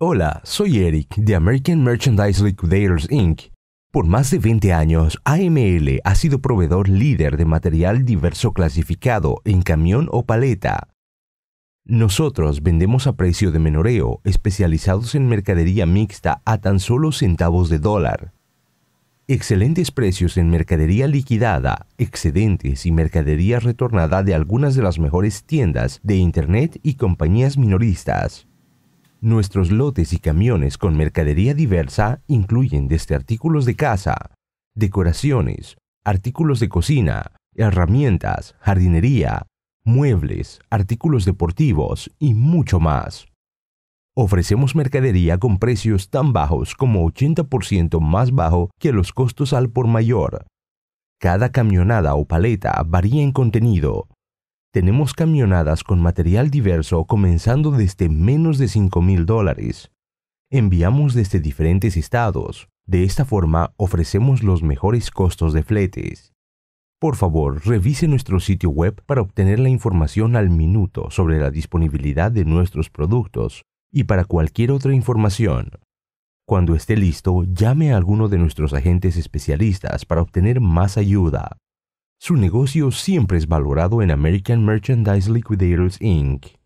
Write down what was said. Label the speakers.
Speaker 1: Hola, soy Eric de American Merchandise Liquidators Inc. Por más de 20 años, AML ha sido proveedor líder de material diverso clasificado en camión o paleta. Nosotros vendemos a precio de menoreo, especializados en mercadería mixta a tan solo centavos de dólar. Excelentes precios en mercadería liquidada, excedentes y mercadería retornada de algunas de las mejores tiendas de Internet y compañías minoristas. Nuestros lotes y camiones con mercadería diversa incluyen desde artículos de casa, decoraciones, artículos de cocina, herramientas, jardinería, muebles, artículos deportivos y mucho más. Ofrecemos mercadería con precios tan bajos como 80% más bajo que los costos al por mayor. Cada camionada o paleta varía en contenido, tenemos camionadas con material diverso comenzando desde menos de $5,000. mil dólares. Enviamos desde diferentes estados. De esta forma ofrecemos los mejores costos de fletes. Por favor, revise nuestro sitio web para obtener la información al minuto sobre la disponibilidad de nuestros productos y para cualquier otra información. Cuando esté listo, llame a alguno de nuestros agentes especialistas para obtener más ayuda. Su negocio siempre es valorado en American Merchandise Liquidators Inc.